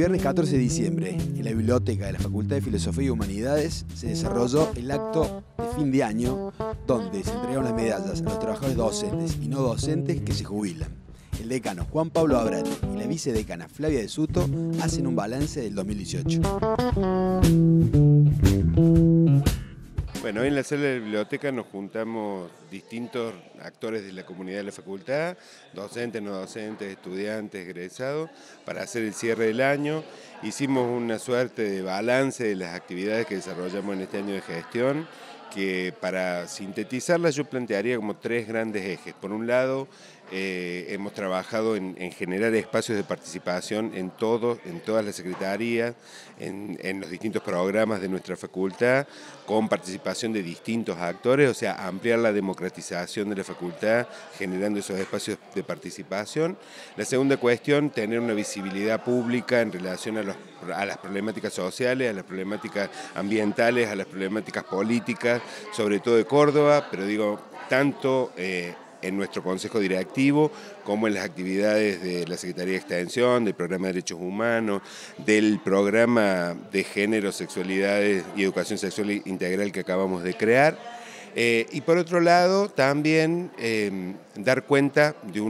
viernes 14 de diciembre, en la biblioteca de la Facultad de Filosofía y Humanidades, se desarrolló el acto de fin de año donde se entregaron las medallas a los trabajadores docentes y no docentes que se jubilan. El decano Juan Pablo Abrate y la vicedecana Flavia de Suto hacen un balance del 2018. Bueno, hoy en la sala de la biblioteca nos juntamos distintos actores de la comunidad de la facultad, docentes, no docentes, estudiantes, egresados, para hacer el cierre del año. Hicimos una suerte de balance de las actividades que desarrollamos en este año de gestión, que para sintetizarlas yo plantearía como tres grandes ejes. Por un lado, eh, hemos trabajado en, generar espacios de participación en todos, en todas las secretarías, en, los distintos programas de nuestra facultad, con participación de distintos actores, o sea, ampliar la democratización de la facultad, generando esos espacios de participación. La segunda cuestión, tener una visibilidad pública en relación a, las problemáticas sociales, a las problemáticas ambientales, a las problemáticas políticas, sobre todo de Córdoba, pero digo, tanto... Eh, en nuestro Consejo Directivo, como en las actividades de la Secretaría de Extensión, del Programa de Derechos Humanos, del Programa de Género, Sexualidades y Educación Sexual Integral que acabamos de crear. Eh, y por otro lado, también eh, dar cuenta de,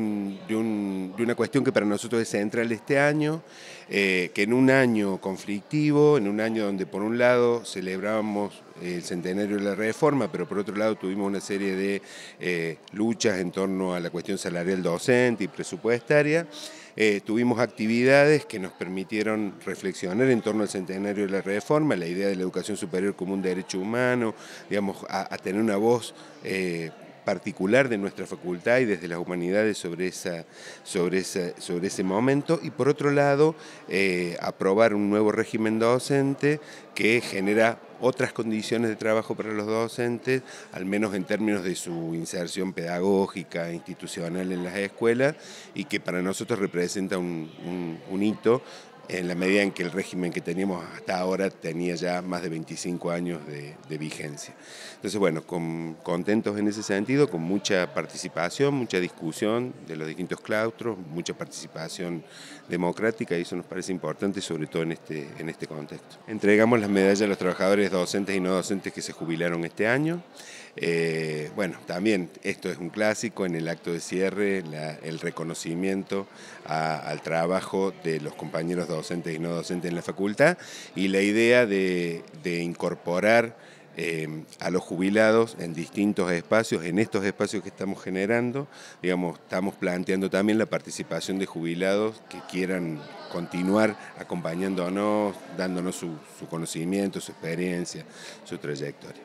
de, una cuestión que para nosotros es central este año, eh, que en un año conflictivo, en un año donde por un lado celebrábamos el centenario de la reforma, pero por otro lado tuvimos una serie de eh, luchas en torno a la cuestión salarial docente y presupuestaria, eh, tuvimos actividades que nos permitieron reflexionar en torno al centenario de la reforma, la idea de la educación superior como un derecho humano, digamos, a tener una voz particular de nuestra facultad y desde las humanidades sobre, esa, sobre, sobre ese momento y por otro lado eh, aprobar un nuevo régimen docente que genera otras condiciones de trabajo para los docentes, al menos en términos de su inserción pedagógica, e institucional en las escuelas, y que para nosotros representa un hito en la medida en que el régimen que teníamos hasta ahora tenía ya más de 25 años de, vigencia. Entonces, bueno, contentos en ese sentido, con mucha participación, mucha discusión de los distintos claustros, mucha participación democrática, y eso nos parece importante, sobre todo en este, en este contexto. Entregamos las medallas a los trabajadores docentes y no docentes que se jubilaron este año. Eh, bueno, también esto es un clásico en el acto de cierre, el reconocimiento al trabajo de los compañeros docentes docentes y no docentes en la facultad, y la idea de, incorporar eh, a los jubilados en distintos espacios, en estos espacios que estamos generando, digamos, estamos planteando también la participación de jubilados que quieran continuar acompañándonos, dándonos su conocimiento, su experiencia, su trayectoria.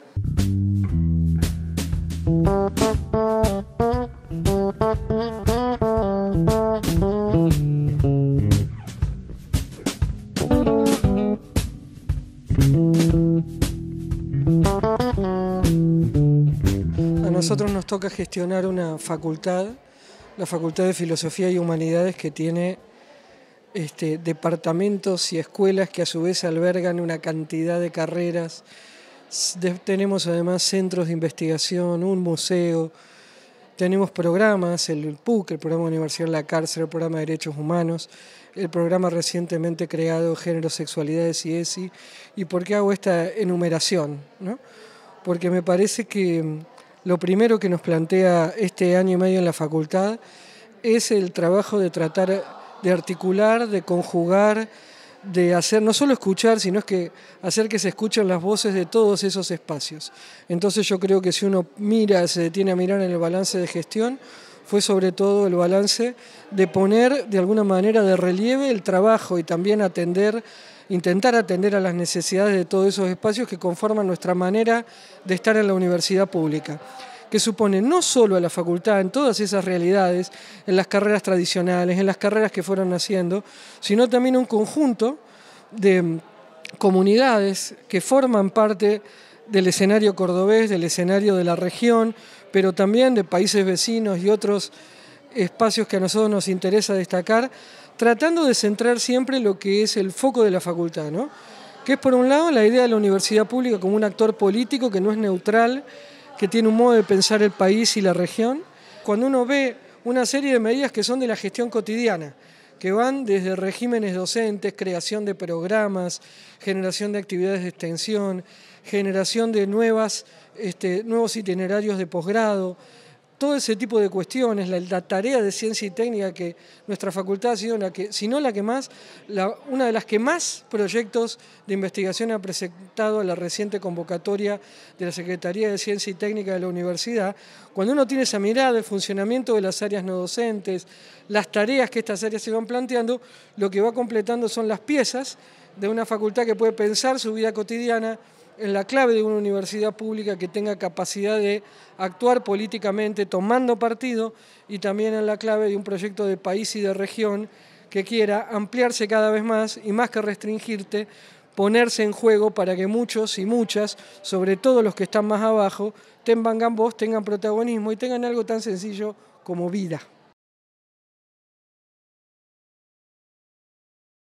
nosotros mm. nos toca gestionar una facultad, la Facultad de Filosofía y Humanidades, que tiene este, departamentos y escuelas que a su vez albergan una cantidad de carreras. tenemos además centros de investigación, un museo, tenemos programas, el PUC, el programa Universidad de la Cárcel, el programa de Derechos Humanos, el programa recientemente creado Género, Sexualidades y ESI. ¿Y por qué hago esta enumeración? Porque me parece que lo primero que nos plantea este año y medio en la facultad es el trabajo de tratar de articular, de conjugar, de hacer, no solo escuchar, sino es que hacer que se escuchen las voces de todos esos espacios. Entonces yo creo que si uno mira, se detiene a mirar en el balance de gestión, fue sobre todo el balance de poner de alguna manera de relieve el trabajo y también atender intentar atender a las necesidades de todos esos espacios que conforman nuestra manera de estar en la universidad pública que supone no solo a la facultad en todas esas realidades, en las carreras tradicionales, en las carreras que fueron haciendo, sino también un conjunto de comunidades que forman parte del escenario cordobés, del escenario de la región, pero también de países vecinos y otros espacios que a nosotros nos interesa destacar tratando de centrar siempre lo que es el foco de la facultad, ¿no? que es por un lado la idea de la universidad pública como un actor político que no es neutral, que tiene un modo de pensar el país y la región. Cuando uno ve una serie de medidas que son de la gestión cotidiana, que van desde regímenes docentes, creación de programas, generación de actividades de extensión, generación de nuevas, este, nuevos itinerarios de posgrado, todo ese tipo de cuestiones, la, tarea de ciencia y técnica que nuestra facultad ha sido la que, si no la que más, una de las que más proyectos de investigación ha presentado en la reciente convocatoria de la Secretaría de Ciencia y Técnica de la Universidad, cuando uno tiene esa mirada, del funcionamiento de las áreas no docentes, las tareas que estas áreas se van planteando, lo que va completando son las piezas de una facultad que puede pensar su vida cotidiana, en la clave de una universidad pública que tenga capacidad de actuar políticamente tomando partido y también en la clave de un proyecto de país y de región que quiera ampliarse cada vez más y más que restringirte, ponerse en juego para que muchos y muchas, sobre todo los que están más abajo, tengan voz, tengan protagonismo y tengan algo tan sencillo como vida.